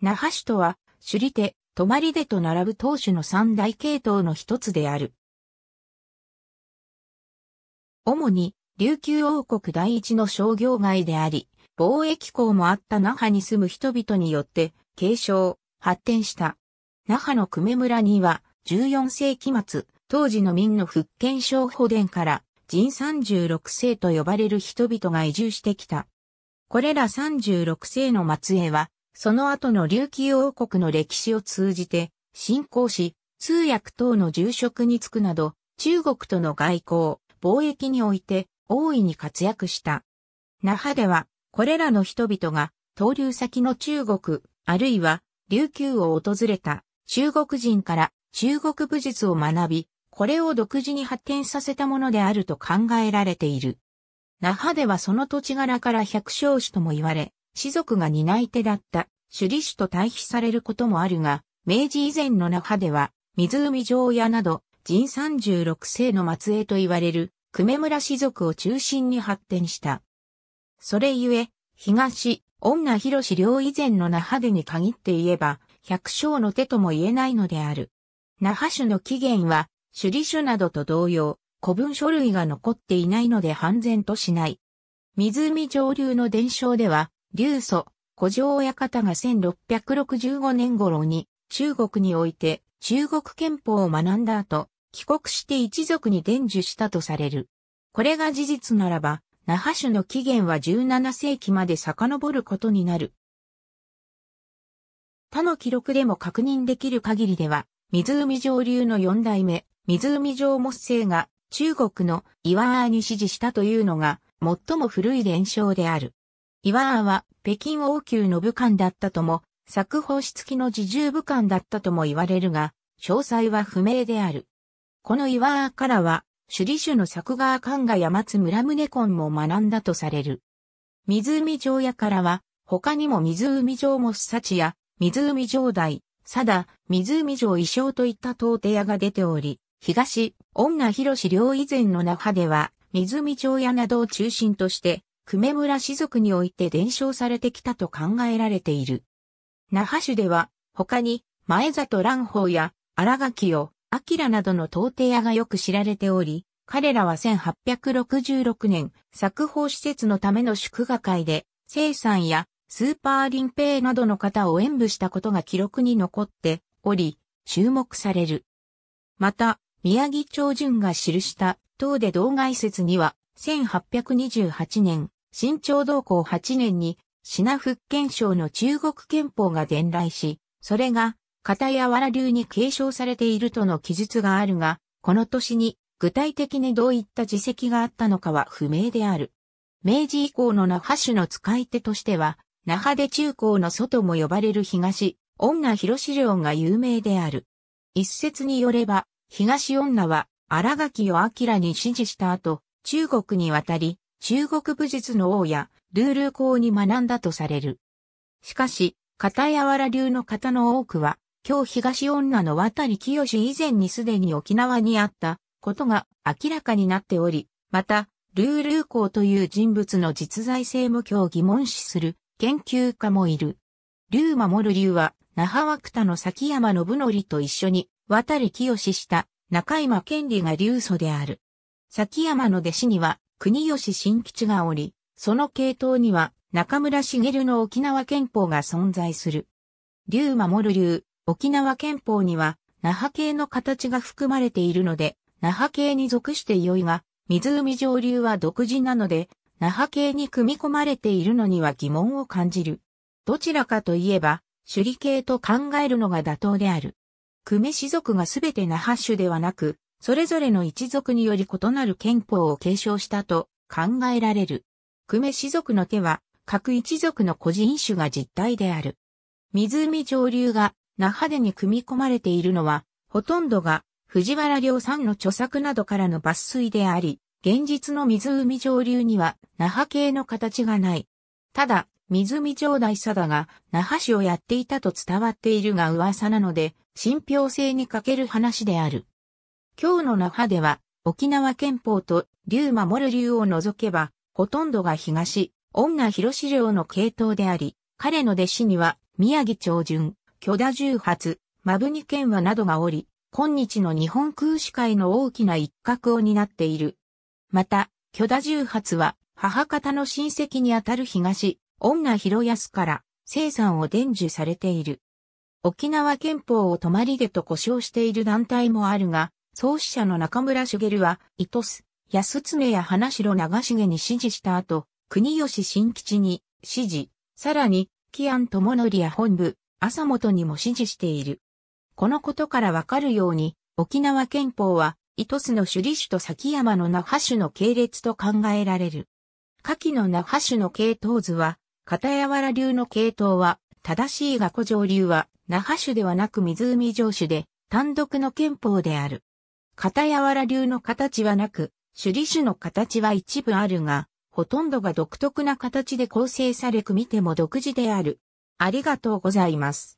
那覇市とは、首里手、泊まり手と並ぶ当主の三大系統の一つである。主に、琉球王国第一の商業街であり、貿易港もあった那覇に住む人々によって継承、発展した。那覇の久米村には14世紀末、当時の民の福建省保伝から人36世と呼ばれる人々が移住してきた。これら36世の末裔はその後の琉球王国の歴史を通じて、信仰し、通訳等の住職に就くなど、中国との外交、貿易において大いに活躍した。那覇では、これらの人々が、投留先の中国、あるいは琉球を訪れた中国人から中国武術を学び、これを独自に発展させたものであると考えられている。那覇ではその土地柄から百姓種とも言われ、士族が担い手だった首里種と対比されることもあるが、明治以前の那覇では、湖上屋など、人36世の末裔と言われる、久米村士族を中心に発展した。それゆえ、東、女広領以前の那覇でに限って言えば、百姓の手とも言えないのである。那覇種の起源は、首里種などと同様、古文書類が残っていないので判然としない。湖上流の伝承では、流祖、古城親方が1665年頃に中国において中国憲法を学んだ後、帰国して一族に伝授したとされる。これが事実ならば、那覇種の起源は17世紀まで遡ることになる。他の記録でも確認できる限りでは、湖上流の4代目、湖上木星が中国の岩に指示したというのが最も古い伝承である。岩庵は北京王宮の武官だったとも、作法式付きの自重武官だったとも言われるが、詳細は不明である。この岩庵からは、首里種の作川官が山津村宗根も学んだとされる。湖上屋からは、他にも湖上もすさちや、湖上台、佐田、湖上衣装といった東手屋が出ており、東、女広志領以前の那覇では、湖上屋などを中心として、久米村氏族において伝承されてきたと考えられている。那覇市では、他に、前里蘭方や荒垣を、明などの到底屋がよく知られており、彼らは1866年、作法施設のための祝賀会で、生産やスーパーリンペイなどの方を演舞したことが記録に残っており、注目される。また、宮城長順が記した、東で道外説には、1828年、新朝同行8年に、品福建省の中国憲法が伝来し、それが、片やわら流に継承されているとの記述があるが、この年に、具体的にどういった自責があったのかは不明である。明治以降の那覇種の使い手としては、那覇で中高の外も呼ばれる東、女広資料が有名である。一説によれば、東女は、荒垣を明に指示した後、中国に渡り、中国武術の王やルール公に学んだとされる。しかし、片柔ら流の方の多くは、今日東女の渡り清以前にすでに沖縄にあったことが明らかになっており、また、ルールーという人物の実在性も今日疑問視する研究家もいる。竜守竜は、那覇涌田の崎山信則と一緒に渡り清した中山権利が流祖である。崎山の弟子には国吉新吉がおり、その系統には中村茂の沖縄憲法が存在する。龍守竜、沖縄憲法には、那覇系の形が含まれているので、那覇系に属して良いが、湖上流は独自なので、那覇系に組み込まれているのには疑問を感じる。どちらかといえば、首里系と考えるのが妥当である。久米氏族がすべて那覇種ではなく、それぞれの一族により異なる憲法を継承したと考えられる。久米氏族の手は、各一族の個人種が実態である。湖上流が那覇でに組み込まれているのは、ほとんどが藤原良さんの著作などからの抜粋であり、現実の湖上流には那覇系の形がない。ただ、湖上大佐だが那覇市をやっていたと伝わっているが噂なので、信憑性に欠ける話である。今日の那覇では、沖縄憲法と竜守る竜を除けば、ほとんどが東、女広志領の系統であり、彼の弟子には、宮城長順、巨田重発、マブニ県和などがおり、今日の日本空手界の大きな一角を担っている。また、巨田重発は、母方の親戚にあたる東、女広安から、生産を伝授されている。沖縄憲法を泊まりでと呼称している団体もあるが、創始者の中村茂は、伊都す、安常や花城長重に指示した後、国吉新吉に指示、さらに、紀安智則や本部、朝本にも指示している。このことからわかるように、沖縄憲法は、伊都すの首里種と崎山の那覇種の系列と考えられる。下記の那覇種の系統図は、片柔原流の系統は、正しいが古上流は、那覇種ではなく湖上種で、単独の憲法である。片柔ら流の形はなく、首里種の形は一部あるが、ほとんどが独特な形で構成され組み手も独自である。ありがとうございます。